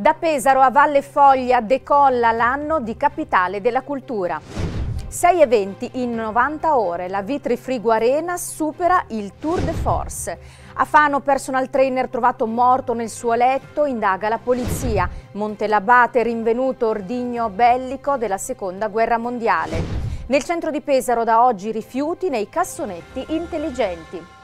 Da Pesaro a Valle Foglia decolla l'anno di capitale della cultura. 6 eventi in 90 ore, la Vitri Frigo Arena supera il Tour de Force. A Fano personal trainer trovato morto nel suo letto, indaga la polizia. Montelabate rinvenuto ordigno bellico della seconda guerra mondiale. Nel centro di Pesaro da oggi rifiuti nei cassonetti intelligenti.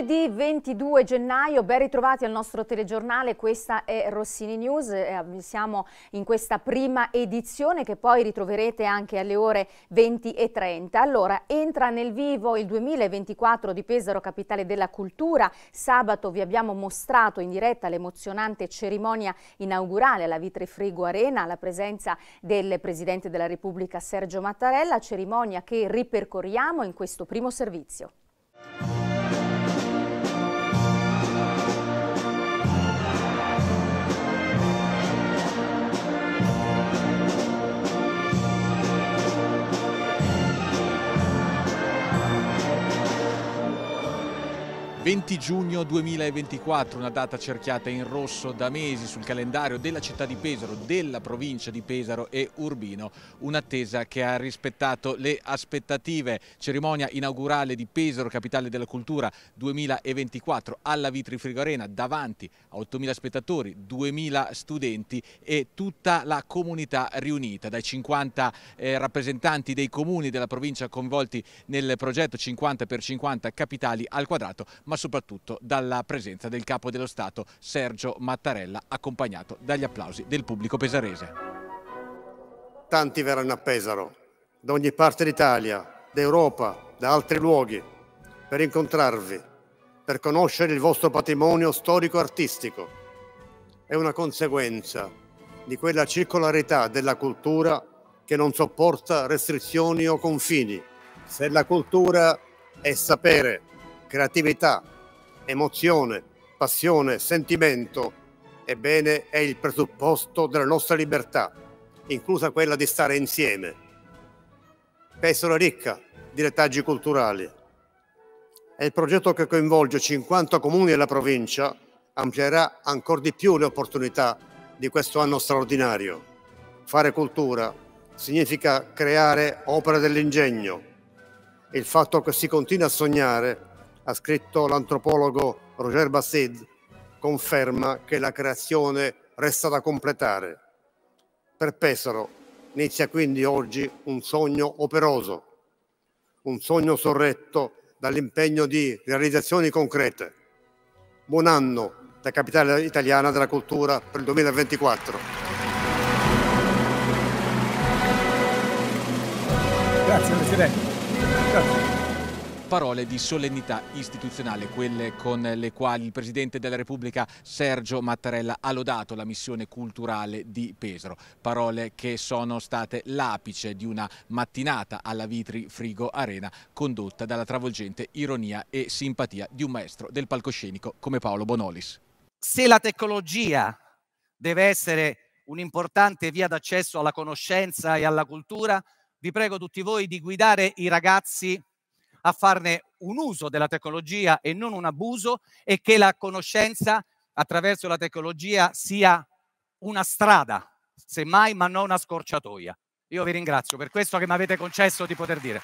Lunedì 22 gennaio, ben ritrovati al nostro telegiornale, questa è Rossini News, eh, siamo in questa prima edizione che poi ritroverete anche alle ore 20 e 30. Allora, entra nel vivo il 2024 di Pesaro, capitale della cultura, sabato vi abbiamo mostrato in diretta l'emozionante cerimonia inaugurale alla Vitre Frigo Arena, la presenza del Presidente della Repubblica Sergio Mattarella, cerimonia che ripercorriamo in questo primo servizio. 20 giugno 2024, una data cerchiata in rosso da mesi sul calendario della città di Pesaro, della provincia di Pesaro e Urbino, un'attesa che ha rispettato le aspettative. Cerimonia inaugurale di Pesaro, capitale della cultura 2024, alla Vitrifrigo Arena, davanti a 8.000 spettatori, 2.000 studenti e tutta la comunità riunita, dai 50 eh, rappresentanti dei comuni della provincia coinvolti nel progetto 50 per 50 capitali al quadrato, ma soprattutto dalla presenza del capo dello Stato Sergio Mattarella accompagnato dagli applausi del pubblico pesarese. Tanti verranno a Pesaro, da ogni parte d'Italia, d'Europa, da altri luoghi, per incontrarvi, per conoscere il vostro patrimonio storico-artistico. È una conseguenza di quella circolarità della cultura che non sopporta restrizioni o confini. Se la cultura è sapere, creatività, emozione, passione, sentimento, ebbene è il presupposto della nostra libertà, inclusa quella di stare insieme. Pessola ricca di retaggi culturali. E il progetto che coinvolge 50 comuni della provincia amplierà ancora di più le opportunità di questo anno straordinario. Fare cultura significa creare opere dell'ingegno. Il fatto che si continua a sognare ha scritto l'antropologo Roger Bassid, conferma che la creazione resta da completare. Per Pesaro inizia quindi oggi un sogno operoso, un sogno sorretto dall'impegno di realizzazioni concrete. Buon anno da Capitale Italiana della Cultura per il 2024. Grazie Presidente. Grazie parole di solennità istituzionale, quelle con le quali il Presidente della Repubblica Sergio Mattarella ha lodato la missione culturale di Pesaro. Parole che sono state l'apice di una mattinata alla Vitri Frigo Arena condotta dalla travolgente ironia e simpatia di un maestro del palcoscenico come Paolo Bonolis. Se la tecnologia deve essere un'importante via d'accesso alla conoscenza e alla cultura, vi prego tutti voi di guidare i ragazzi a farne un uso della tecnologia e non un abuso e che la conoscenza attraverso la tecnologia sia una strada, semmai, ma non una scorciatoia. Io vi ringrazio per questo che mi avete concesso di poter dire.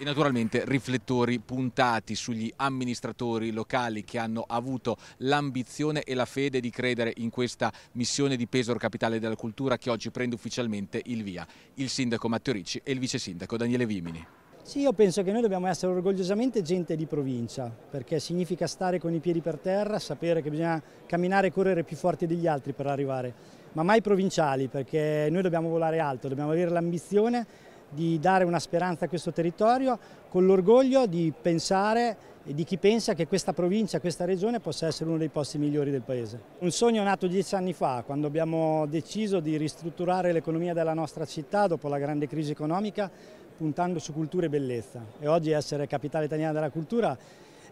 E naturalmente riflettori puntati sugli amministratori locali che hanno avuto l'ambizione e la fede di credere in questa missione di Pesaro Capitale della Cultura che oggi prende ufficialmente il via. Il sindaco Matteo Ricci e il vice sindaco Daniele Vimini. Sì, io penso che noi dobbiamo essere orgogliosamente gente di provincia, perché significa stare con i piedi per terra, sapere che bisogna camminare e correre più forti degli altri per arrivare, ma mai provinciali, perché noi dobbiamo volare alto, dobbiamo avere l'ambizione di dare una speranza a questo territorio con l'orgoglio di pensare e di chi pensa che questa provincia, questa regione possa essere uno dei posti migliori del paese. Un sogno nato dieci anni fa, quando abbiamo deciso di ristrutturare l'economia della nostra città dopo la grande crisi economica, puntando su cultura e bellezza e oggi essere capitale italiana della cultura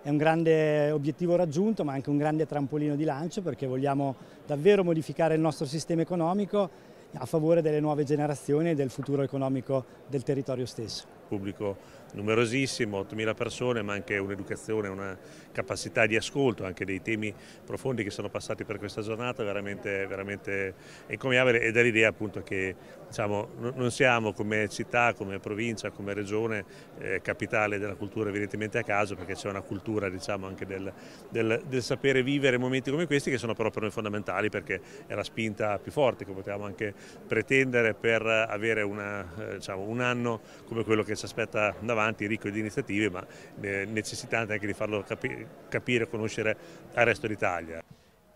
è un grande obiettivo raggiunto ma anche un grande trampolino di lancio perché vogliamo davvero modificare il nostro sistema economico a favore delle nuove generazioni e del futuro economico del territorio stesso pubblico numerosissimo, 8.000 persone, ma anche un'educazione, una capacità di ascolto, anche dei temi profondi che sono passati per questa giornata, veramente, veramente encomiabile e dall'idea appunto che diciamo, non siamo come città, come provincia, come regione, eh, capitale della cultura evidentemente a caso, perché c'è una cultura diciamo, anche del, del, del, sapere vivere momenti come questi che sono però per noi fondamentali perché è la spinta più forte che potevamo anche pretendere per avere una, eh, diciamo, un anno come quello che che ci aspetta davanti, ricco di iniziative, ma eh, necessitante anche di farlo capi capire e conoscere al resto d'Italia.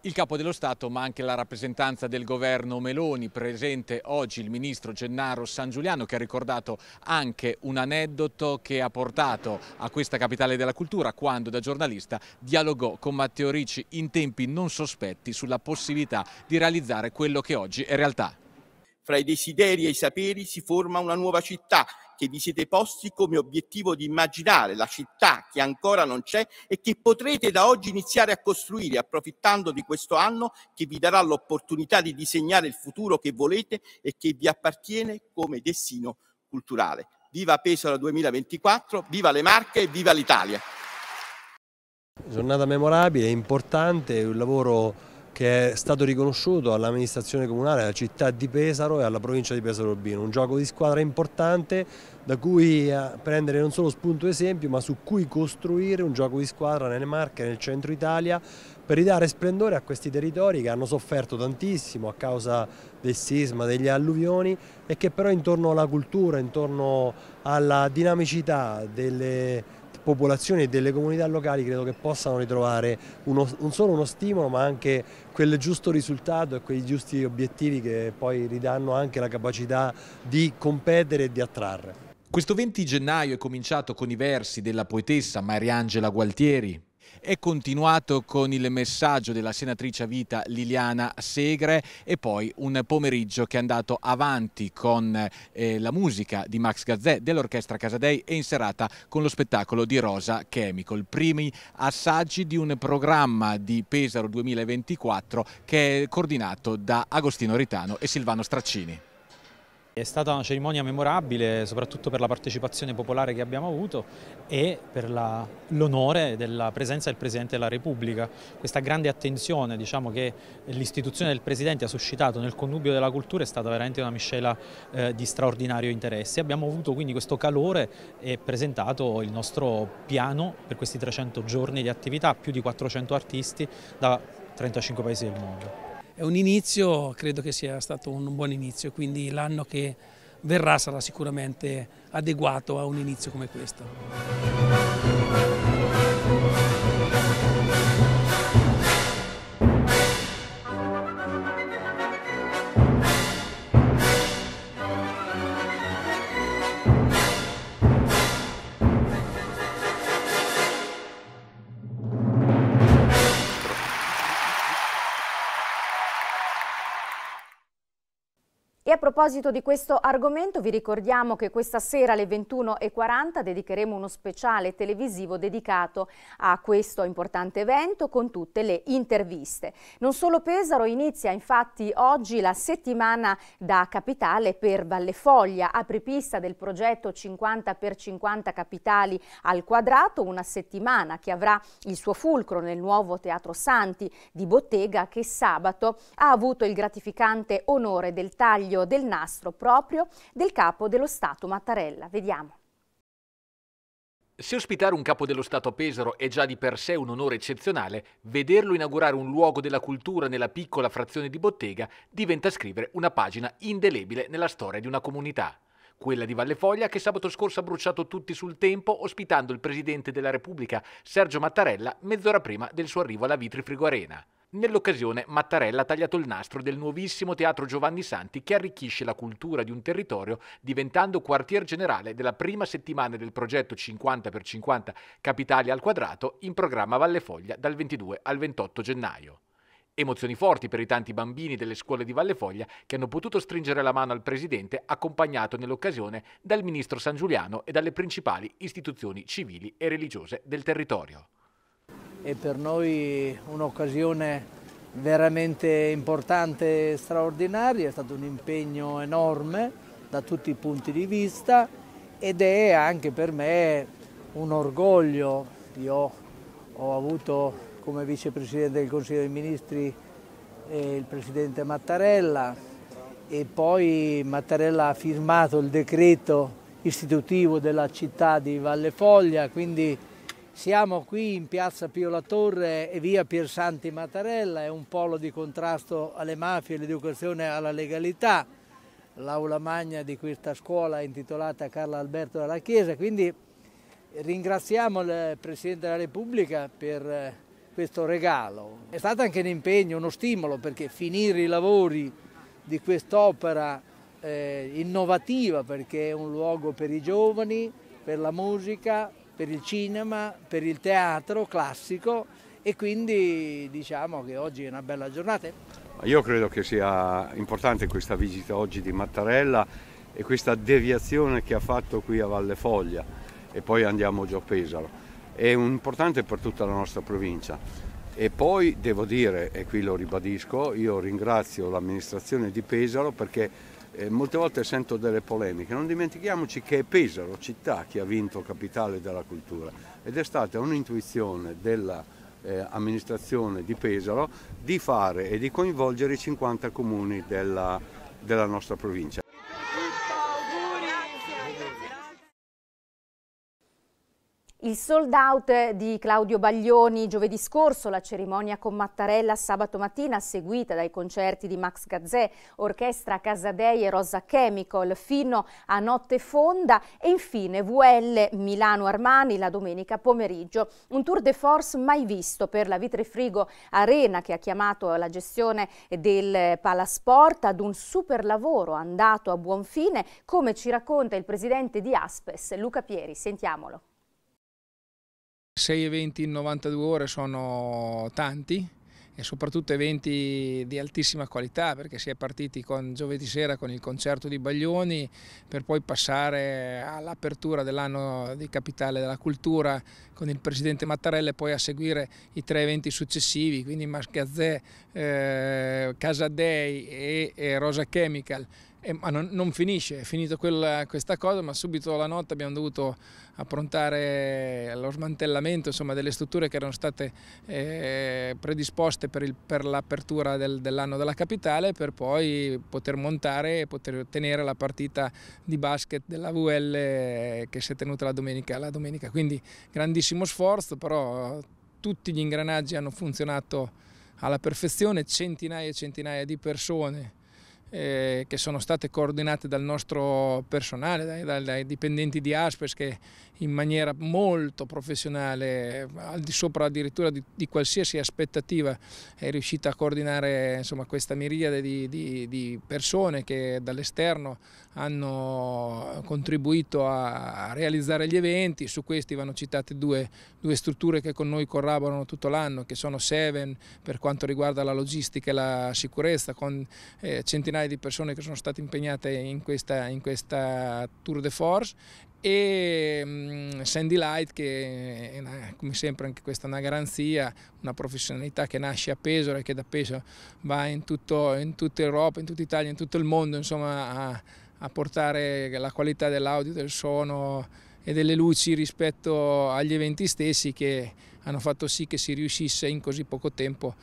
Il capo dello Stato, ma anche la rappresentanza del governo Meloni, presente oggi il ministro Gennaro San Giuliano che ha ricordato anche un aneddoto che ha portato a questa capitale della cultura quando da giornalista dialogò con Matteo Ricci in tempi non sospetti sulla possibilità di realizzare quello che oggi è realtà. Fra i desideri e i saperi si forma una nuova città che vi siete posti come obiettivo di immaginare la città che ancora non c'è e che potrete da oggi iniziare a costruire approfittando di questo anno che vi darà l'opportunità di disegnare il futuro che volete e che vi appartiene come destino culturale. Viva Pesaro 2024, viva le Marche e viva l'Italia. Giornata memorabile, importante, un lavoro che è stato riconosciuto all'amministrazione comunale, alla città di Pesaro e alla provincia di Pesaro Urbino, un gioco di squadra importante da cui eh, prendere non solo spunto esempio ma su cui costruire un gioco di squadra nelle Marche, nel centro Italia per ridare splendore a questi territori che hanno sofferto tantissimo a causa del sisma, degli alluvioni e che però intorno alla cultura, intorno alla dinamicità delle popolazioni e delle comunità locali credo che possano ritrovare uno, non solo uno stimolo ma anche quel giusto risultato e quei giusti obiettivi che poi ridanno anche la capacità di competere e di attrarre. Questo 20 gennaio è cominciato con i versi della poetessa Mariangela Gualtieri, è continuato con il messaggio della senatrice a vita Liliana Segre e poi un pomeriggio che è andato avanti con eh, la musica di Max Gazzè dell'Orchestra Casadei e in serata con lo spettacolo di Rosa Chemical. Primi assaggi di un programma di Pesaro 2024 che è coordinato da Agostino Ritano e Silvano Straccini. È stata una cerimonia memorabile soprattutto per la partecipazione popolare che abbiamo avuto e per l'onore della presenza del Presidente della Repubblica. Questa grande attenzione diciamo, che l'istituzione del Presidente ha suscitato nel connubio della cultura è stata veramente una miscela eh, di straordinario interesse. Abbiamo avuto quindi questo calore e presentato il nostro piano per questi 300 giorni di attività, più di 400 artisti da 35 paesi del mondo è un inizio, credo che sia stato un buon inizio, quindi l'anno che verrà sarà sicuramente adeguato a un inizio come questo. proposito di questo argomento vi ricordiamo che questa sera alle 21.40 dedicheremo uno speciale televisivo dedicato a questo importante evento con tutte le interviste. Non solo Pesaro inizia infatti oggi la settimana da capitale per Vallefoglia, apripista del progetto 50 per 50 capitali al quadrato, una settimana che avrà il suo fulcro nel nuovo Teatro Santi di Bottega che sabato ha avuto il gratificante onore del taglio del nastro proprio del capo dello Stato Mattarella. Vediamo. Se ospitare un capo dello Stato a Pesaro è già di per sé un onore eccezionale, vederlo inaugurare un luogo della cultura nella piccola frazione di bottega diventa scrivere una pagina indelebile nella storia di una comunità. Quella di Valle Foglia che sabato scorso ha bruciato tutti sul tempo ospitando il Presidente della Repubblica Sergio Mattarella mezz'ora prima del suo arrivo alla Vitri Frigo Arena. Nell'occasione Mattarella ha tagliato il nastro del nuovissimo Teatro Giovanni Santi che arricchisce la cultura di un territorio diventando quartier generale della prima settimana del progetto 50x50 Capitali al quadrato in programma Valle Foglia dal 22 al 28 gennaio. Emozioni forti per i tanti bambini delle scuole di Valle Foglia che hanno potuto stringere la mano al presidente accompagnato nell'occasione dal ministro San Giuliano e dalle principali istituzioni civili e religiose del territorio è per noi un'occasione veramente importante e straordinaria, è stato un impegno enorme da tutti i punti di vista ed è anche per me un orgoglio. Io ho avuto come vicepresidente del Consiglio dei Ministri eh, il presidente Mattarella e poi Mattarella ha firmato il decreto istitutivo della città di Valle Foglia, quindi siamo qui in piazza Pio La Torre e via Piersanti Mattarella, è un polo di contrasto alle mafie e l'educazione alla legalità. L'aula magna di questa scuola è intitolata Carlo Alberto dalla Chiesa, quindi ringraziamo il Presidente della Repubblica per eh, questo regalo. È stato anche un impegno, uno stimolo perché finire i lavori di quest'opera eh, innovativa perché è un luogo per i giovani, per la musica, per il cinema, per il teatro classico e quindi diciamo che oggi è una bella giornata. Io credo che sia importante questa visita oggi di Mattarella e questa deviazione che ha fatto qui a Valle Foglia e poi andiamo giù a Pesaro. È importante per tutta la nostra provincia. E poi devo dire, e qui lo ribadisco, io ringrazio l'amministrazione di Pesaro perché eh, molte volte sento delle polemiche, non dimentichiamoci che è Pesaro città che ha vinto capitale della cultura ed è stata un'intuizione dell'amministrazione eh, di Pesaro di fare e di coinvolgere i 50 comuni della, della nostra provincia. Il sold out di Claudio Baglioni giovedì scorso, la cerimonia con Mattarella sabato mattina seguita dai concerti di Max Gazzè, Orchestra Casadei e Rosa Chemical fino a Notte Fonda e infine VL Milano Armani la domenica pomeriggio. Un tour de force mai visto per la Vitrefrigo Arena che ha chiamato la gestione del Palasport ad un super lavoro andato a buon fine come ci racconta il presidente di Aspes Luca Pieri. Sentiamolo. 6 eventi in 92 ore sono tanti e soprattutto eventi di altissima qualità perché si è partiti con giovedì sera con il concerto di Baglioni per poi passare all'apertura dell'anno di Capitale della Cultura con il Presidente Mattarella e poi a seguire i tre eventi successivi quindi Mascazzè, eh, Casadei e, e Rosa Chemical e, eh, ma non, non, finisce, è finita questa cosa, ma subito la notte abbiamo dovuto approntare lo smantellamento insomma, delle strutture che erano state eh, predisposte per, il, per l'apertura del, dell'anno della capitale per poi poter montare e poter tenere la partita di basket della VL eh, che si è tenuta la domenica, la domenica. Quindi grandissimo sforzo, però tutti gli ingranaggi hanno funzionato alla perfezione, centinaia e centinaia di persone eh, che sono state coordinate dal nostro personale, dai, dai, dai dipendenti di Aspes che, in maniera molto professionale, al di sopra addirittura di, di qualsiasi aspettativa, è riuscita a coordinare insomma, questa miriade di, di, di persone che dall'esterno hanno contribuito a, a, realizzare gli eventi, su questi vanno citate due, due strutture che con noi collaborano tutto l'anno, che sono Seven per quanto riguarda la logistica e la sicurezza, con eh, centinaia di persone che sono state impegnate in questa, in questa Tour de Force e mm, Sandy Light che una, come sempre anche questa è una garanzia, una professionalità che nasce a Pesaro e che da Pesaro va in, tutto, in tutta Europa, in tutta Italia, in tutto il mondo insomma, a, a portare la qualità dell'audio, del suono e delle luci rispetto agli eventi stessi che hanno fatto sì che si riuscisse in così poco tempo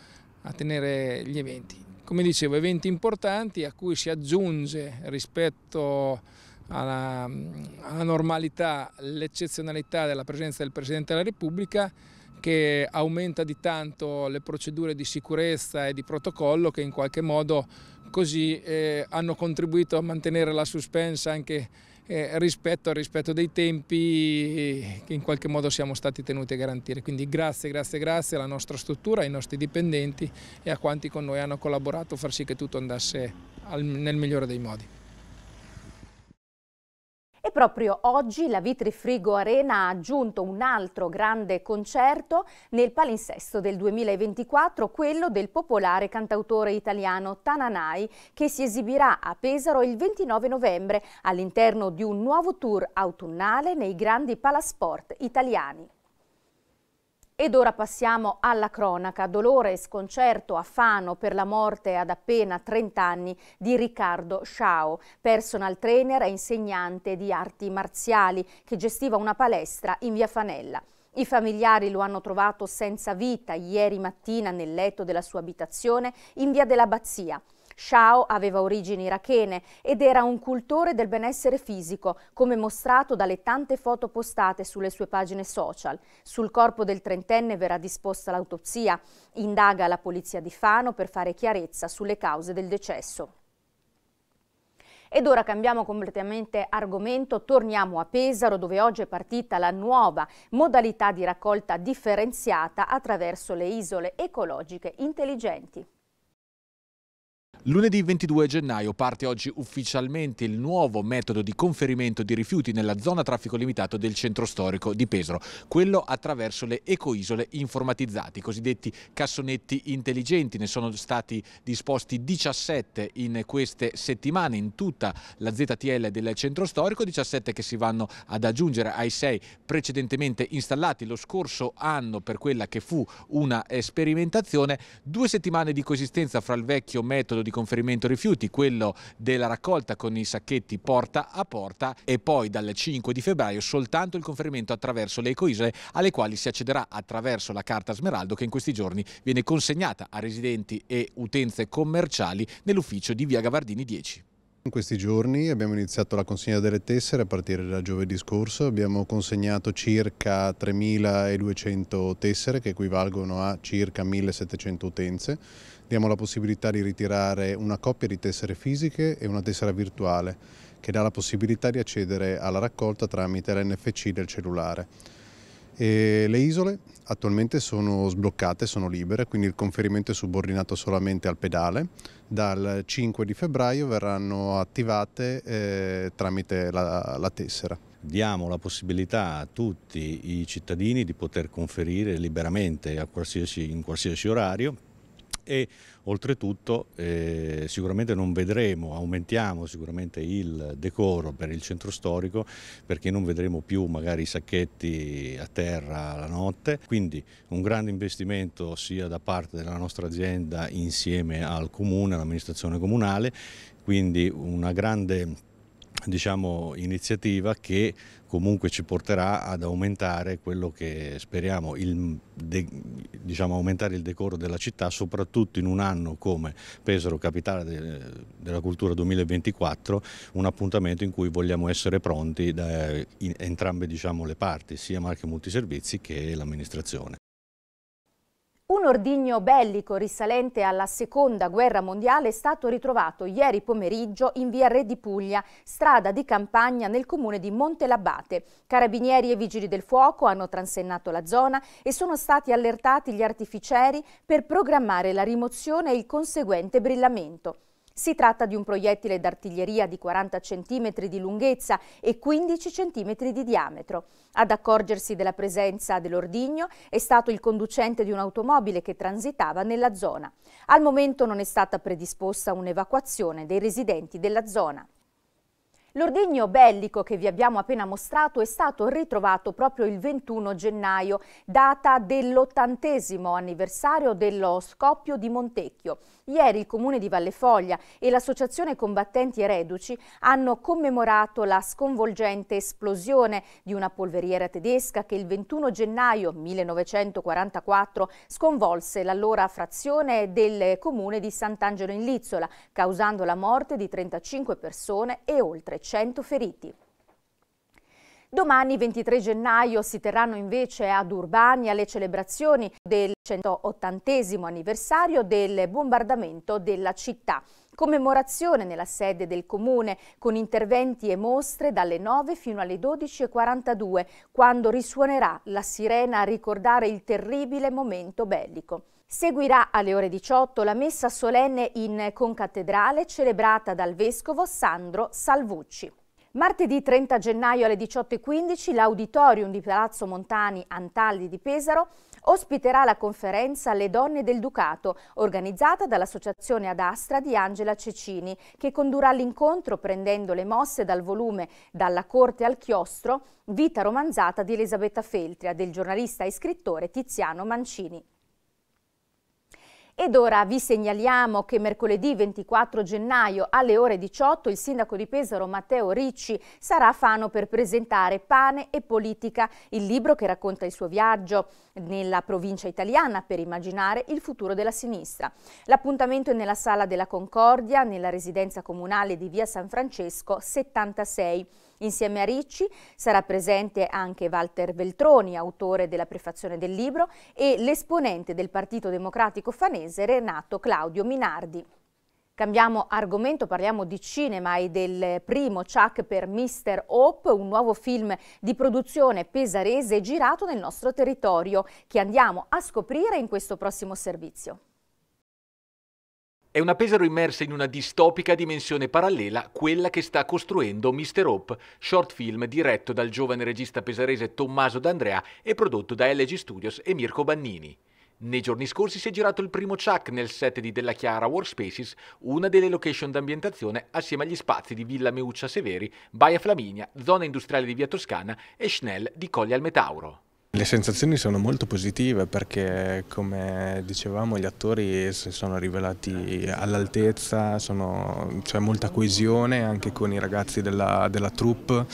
a tenere gli eventi. Come dicevo, eventi importanti a cui si aggiunge rispetto alla, mm, alla normalità l'eccezionalità della presenza del Presidente della Repubblica che aumenta di tanto le procedure di sicurezza e di protocollo che in qualche modo così eh, hanno contribuito a mantenere la suspensa anche eh, rispetto al rispetto dei tempi che in qualche modo siamo stati tenuti a garantire. Quindi grazie, grazie, grazie alla nostra struttura, ai nostri dipendenti e a quanti con noi hanno collaborato a far sì che tutto andasse al, nel migliore dei modi. E proprio oggi la Vitrifrigo Arena ha aggiunto un altro grande concerto nel palinsesto del 2024, quello del popolare cantautore italiano Tananai, che si esibirà a Pesaro il 29 novembre all'interno di un nuovo tour autunnale nei grandi palasport italiani. Ed ora passiamo alla cronaca. Dolore e sconcerto a Fano per la morte ad appena 30 anni di Riccardo Sciao, personal trainer e insegnante di arti marziali che gestiva una palestra in via Fanella. I familiari lo hanno trovato senza vita ieri mattina nel letto della sua abitazione in via dell'Abbazia. Shao aveva origini irachene ed era un cultore del benessere fisico, come mostrato dalle tante foto postate sulle sue pagine social. Sul corpo del trentenne verrà disposta l'autopsia, indaga la polizia di Fano per fare chiarezza sulle cause del decesso. Ed ora cambiamo completamente argomento, torniamo a Pesaro dove oggi è partita la nuova modalità di raccolta differenziata attraverso le isole ecologiche intelligenti. Lunedì 22 gennaio parte oggi ufficialmente il nuovo metodo di conferimento di rifiuti nella zona traffico limitato del centro storico di Pesaro, quello attraverso le ecoisole informatizzate, i cosiddetti cassonetti intelligenti. Ne sono stati disposti 17 in queste settimane in tutta la ZTL del centro storico, 17 che si vanno ad aggiungere ai 6 precedentemente installati lo scorso anno per quella che fu una sperimentazione, due settimane di coesistenza fra il vecchio metodo di conferimento rifiuti, quello della raccolta con i sacchetti porta a porta e poi dal 5 di febbraio soltanto il conferimento attraverso le ecoisole alle quali si accederà attraverso la carta smeraldo che in questi giorni viene consegnata a residenti e utenze commerciali nell'ufficio di via Gavardini 10. In questi giorni abbiamo iniziato la consegna delle tessere a partire da giovedì scorso, abbiamo consegnato circa 3.200 tessere che equivalgono a circa 1.700 utenze diamo la possibilità di ritirare una coppia di tessere fisiche e una tessera virtuale che dà la possibilità di accedere alla raccolta tramite l'NFC del cellulare. E le isole attualmente sono sbloccate, sono libere, quindi il conferimento è subordinato solamente al pedale. Dal 5 di febbraio verranno attivate eh, tramite la, la tessera. Diamo la possibilità a tutti i cittadini di poter conferire liberamente qualsiasi, in qualsiasi orario e oltretutto eh, sicuramente non vedremo, aumentiamo sicuramente il decoro per il centro storico perché non vedremo più magari i sacchetti a terra la notte, quindi un grande investimento sia da parte della nostra azienda insieme al comune, all'amministrazione comunale, quindi una grande diciamo, iniziativa che comunque ci porterà ad aumentare quello che speriamo, il, de, diciamo, aumentare il decoro della città, soprattutto in un anno come Pesaro Capitale de, della Cultura 2024, un appuntamento in cui vogliamo essere pronti da in, entrambe diciamo, le parti, sia Marche Multiservizi che l'amministrazione. Un ordigno bellico risalente alla seconda guerra mondiale è stato ritrovato ieri pomeriggio in via Re di Puglia, strada di campagna nel comune di Montelabate. Carabinieri e vigili del fuoco hanno transennato la zona e sono stati allertati gli artificieri per programmare la rimozione e il conseguente brillamento. Si tratta di un proiettile d'artiglieria di 40 cm di lunghezza e 15 cm di diametro. Ad accorgersi della presenza dell'ordigno è stato il conducente di un'automobile che transitava nella zona. Al momento non è stata predisposta un'evacuazione dei residenti della zona. L'ordigno bellico che vi abbiamo appena mostrato è stato ritrovato proprio il 21 gennaio, data dell'ottantesimo anniversario dello scoppio di Montecchio. Ieri il Comune di Vallefoglia e l'Associazione Combattenti e Reduci hanno commemorato la sconvolgente esplosione di una polveriera tedesca che il 21 gennaio 1944 sconvolse l'allora frazione del Comune di Sant'Angelo in Lizzola, causando la morte di 35 persone e oltre 100 feriti. Domani 23 gennaio si terranno invece ad Urbania le celebrazioni del 180 anniversario del bombardamento della città commemorazione nella sede del comune con interventi e mostre dalle 9 fino alle 12.42 quando risuonerà la sirena a ricordare il terribile momento bellico. Seguirà alle ore 18 la messa solenne in concattedrale celebrata dal vescovo Sandro Salvucci. Martedì 30 gennaio alle 18.15 l'auditorium di Palazzo Montani Antaldi di Pesaro ospiterà la conferenza Le donne del Ducato, organizzata dall'associazione ad Astra di Angela Cecini, che condurrà l'incontro prendendo le mosse dal volume Dalla corte al chiostro, vita romanzata di Elisabetta Feltria, del giornalista e scrittore Tiziano Mancini. Ed ora vi segnaliamo che mercoledì 24 gennaio alle ore 18 il sindaco di Pesaro Matteo Ricci sarà a Fano per presentare Pane e politica, il libro che racconta il suo viaggio nella provincia italiana per immaginare il futuro della sinistra. L'appuntamento è nella Sala della Concordia, nella residenza comunale di Via San Francesco 76. Insieme a Ricci sarà presente anche Walter Veltroni, autore della prefazione del libro, e l'esponente del Partito Democratico Fanese Renato Claudio Minardi. Cambiamo argomento, parliamo di cinema e del primo Chuck per Mr. Hope, un nuovo film di produzione pesarese girato nel nostro territorio che andiamo a scoprire in questo prossimo servizio. È una Pesaro immersa in una distopica dimensione parallela, quella che sta costruendo Mr. Hope, short film diretto dal giovane regista pesarese Tommaso D'Andrea e prodotto da LG Studios e Mirko Bannini. Nei giorni scorsi si è girato il primo Chuck nel set di Della Chiara Workspaces, una delle location d'ambientazione assieme agli spazi di Villa Meuccia Severi, Baia Flaminia, Zona Industriale di Via Toscana e Schnell di Colle al Metauro. Le sensazioni sono molto positive perché come dicevamo gli attori si sono rivelati all'altezza, c'è molta coesione anche con i ragazzi della, della troupe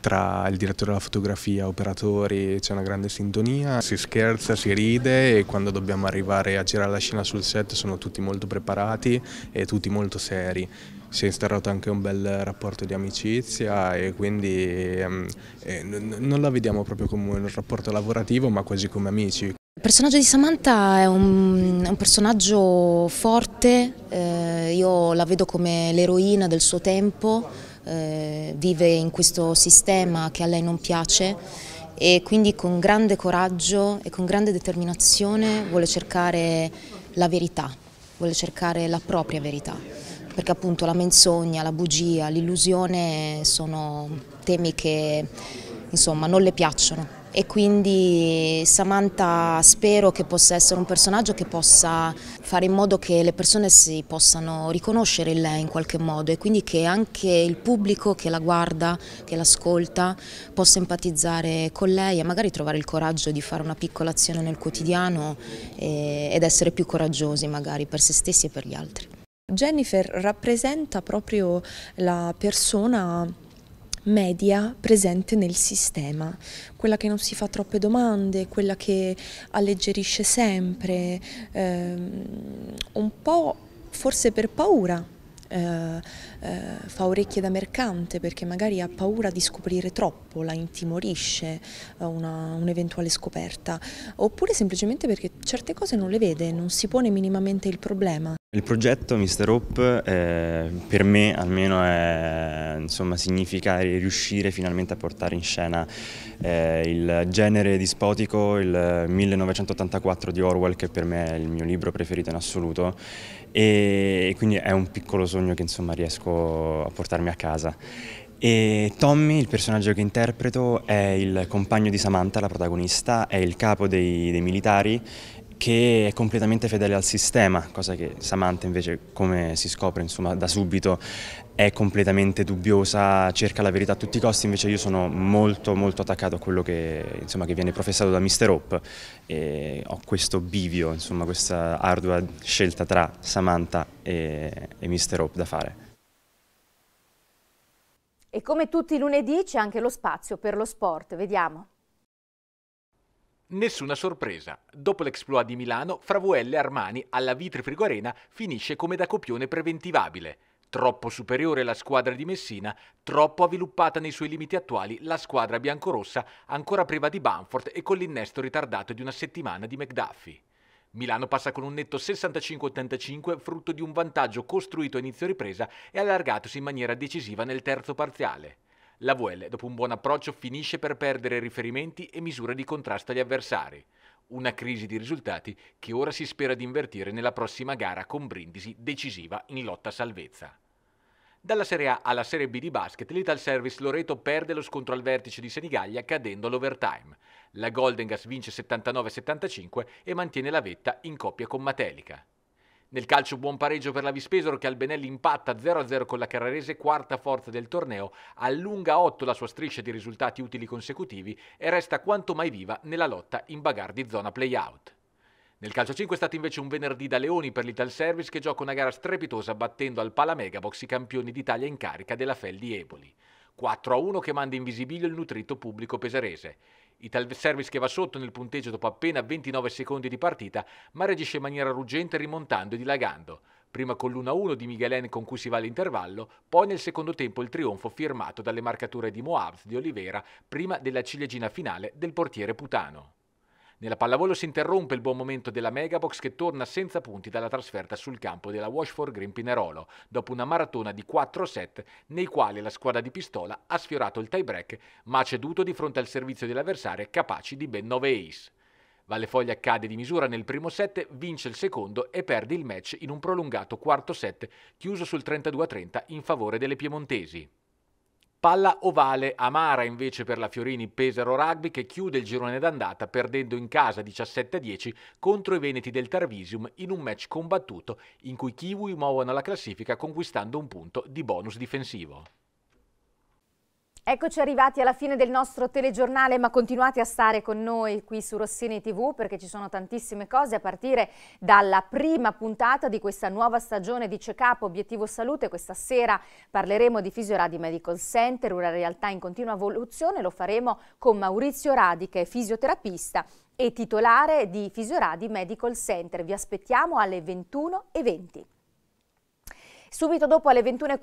tra il direttore della fotografia, operatori, c'è una grande sintonia, si scherza, si ride e quando dobbiamo arrivare a girare la scena sul set sono tutti molto preparati e tutti molto seri si è instaurato anche un bel rapporto di amicizia e quindi ehm, eh, non la vediamo proprio come un rapporto lavorativo ma quasi come amici. Il personaggio di Samantha è un, un personaggio forte, eh, io la vedo come l'eroina del suo tempo, eh, vive in questo sistema che a lei non piace e quindi con grande coraggio e con grande determinazione vuole cercare la verità, vuole cercare la propria verità perché appunto la menzogna, la bugia, l'illusione sono temi che insomma non le piacciono e quindi Samantha spero che possa essere un personaggio che possa fare in modo che le persone si possano riconoscere in lei in qualche modo e quindi che anche il pubblico che la guarda, che l'ascolta possa empatizzare con lei e magari trovare il coraggio di fare una piccola azione nel quotidiano eh, ed essere più coraggiosi magari per se stessi e per gli altri. Jennifer rappresenta proprio la persona media presente nel sistema, quella che non si fa troppe domande, quella che alleggerisce sempre, ehm, un po' forse per paura eh, eh, fa orecchie da mercante perché magari ha paura di scoprire troppo, la intimorisce eh, un'eventuale un scoperta, oppure semplicemente perché certe cose non le vede, non si pone minimamente il problema. Il progetto Mister Hope eh, per me almeno è, insomma, significa riuscire finalmente a portare in scena eh, il genere dispotico, il 1984 di Orwell che per me è il mio libro preferito in assoluto e quindi è un piccolo sogno che insomma riesco a portarmi a casa. E Tommy, il personaggio che interpreto, è il compagno di Samantha, la protagonista, è il capo dei, dei militari che è completamente fedele al sistema, cosa che Samantha invece, come si scopre insomma, da subito, è completamente dubbiosa, cerca la verità a tutti i costi, invece io sono molto molto attaccato a quello che, insomma, che viene professato da Mr. Hope e ho questo bivio, insomma, questa ardua scelta tra Samantha e, e Mr. Hope da fare. E come tutti i lunedì c'è anche lo spazio per lo sport, vediamo. Nessuna sorpresa. Dopo l'exploit di Milano, Fravuelle Armani alla Vitri Frigorena finisce come da copione preventivabile. Troppo superiore la squadra di Messina, troppo avviluppata nei suoi limiti attuali la squadra biancorossa ancora priva di Banford e con l'innesto ritardato di una settimana di McDuffie. Milano passa con un netto 65-85 frutto di un vantaggio costruito a inizio ripresa e allargatosi in maniera decisiva nel terzo parziale. La VL, dopo un buon approccio, finisce per perdere riferimenti e misure di contrasto agli avversari. Una crisi di risultati che ora si spera di invertire nella prossima gara con Brindisi decisiva in lotta a salvezza. Dalla Serie A alla Serie B di basket, l'Ital Service Loreto perde lo scontro al vertice di Senigallia cadendo all'overtime. La Golden Gas vince 79-75 e mantiene la vetta in coppia con Matelica. Nel calcio buon pareggio per la Vispesaro che Albenelli impatta 0-0 con la Carrarese, quarta forza del torneo, allunga 8 la sua striscia di risultati utili consecutivi e resta quanto mai viva nella lotta in bagar di zona play-out. Nel calcio 5 è stato invece un venerdì da Leoni per l'Ital Service che gioca una gara strepitosa battendo al Pala Megabox i campioni d'Italia in carica della Fel di Eboli. 4-1 che manda in il nutrito pubblico pesarese. Ital Service che va sotto nel punteggio dopo appena 29 secondi di partita, ma reagisce in maniera ruggente rimontando e dilagando. Prima con l'1-1 di Miguelen con cui si va all'intervallo, poi nel secondo tempo il trionfo firmato dalle marcature di Moabs di Oliveira, prima della ciliegina finale del portiere Putano. Nella pallavolo si interrompe il buon momento della Megabox che torna senza punti dalla trasferta sul campo della Washford Green Pinerolo, dopo una maratona di 4 set nei quali la squadra di Pistola ha sfiorato il tie-break ma ha ceduto di fronte al servizio dell'avversario capaci di ben 9 ace. Vallefoglia cade di misura nel primo set, vince il secondo e perde il match in un prolungato quarto set chiuso sul 32-30 in favore delle piemontesi. Palla ovale amara invece per la Fiorini Pesaro Rugby che chiude il girone d'andata perdendo in casa 17-10 contro i Veneti del Tarvisium in un match combattuto in cui i Kiwi muovono la classifica conquistando un punto di bonus difensivo. Eccoci arrivati alla fine del nostro telegiornale, ma continuate a stare con noi qui su Rossini TV perché ci sono tantissime cose a partire dalla prima puntata di questa nuova stagione di Check Up Obiettivo Salute. Questa sera parleremo di Fisioradi Medical Center, una realtà in continua evoluzione. Lo faremo con Maurizio Radi che è fisioterapista e titolare di Fisioradi Medical Center. Vi aspettiamo alle 21.20. Subito dopo alle 21.40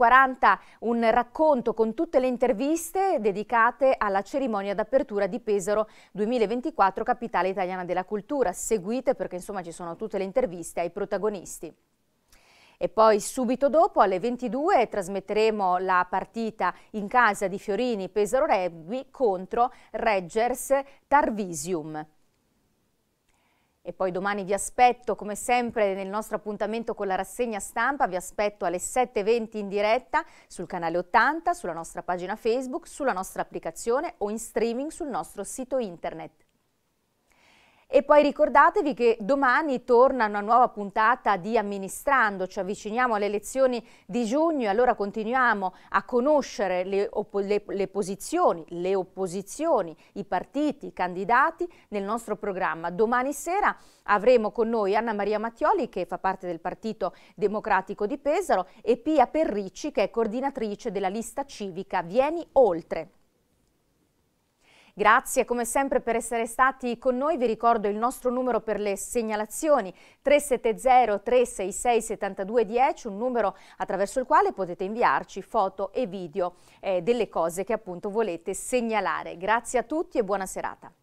un racconto con tutte le interviste dedicate alla cerimonia d'apertura di Pesaro 2024 Capitale Italiana della Cultura. Seguite perché insomma ci sono tutte le interviste ai protagonisti. E poi subito dopo alle 22 trasmetteremo la partita in casa di Fiorini Pesaro Rugby contro Reggers Tarvisium. E poi domani vi aspetto, come sempre, nel nostro appuntamento con la rassegna stampa, vi aspetto alle 7.20 in diretta sul canale 80, sulla nostra pagina Facebook, sulla nostra applicazione o in streaming sul nostro sito internet. E poi ricordatevi che domani torna una nuova puntata di Amministrando, ci avviciniamo alle elezioni di giugno e allora continuiamo a conoscere le, le, le, posizioni, le opposizioni, i partiti, i candidati nel nostro programma. Domani sera avremo con noi Anna Maria Mattioli che fa parte del Partito Democratico di Pesaro e Pia Perricci che è coordinatrice della lista civica Vieni Oltre. Grazie come sempre per essere stati con noi, vi ricordo il nostro numero per le segnalazioni 370 366 7210, un numero attraverso il quale potete inviarci foto e video eh, delle cose che appunto volete segnalare. Grazie a tutti e buona serata.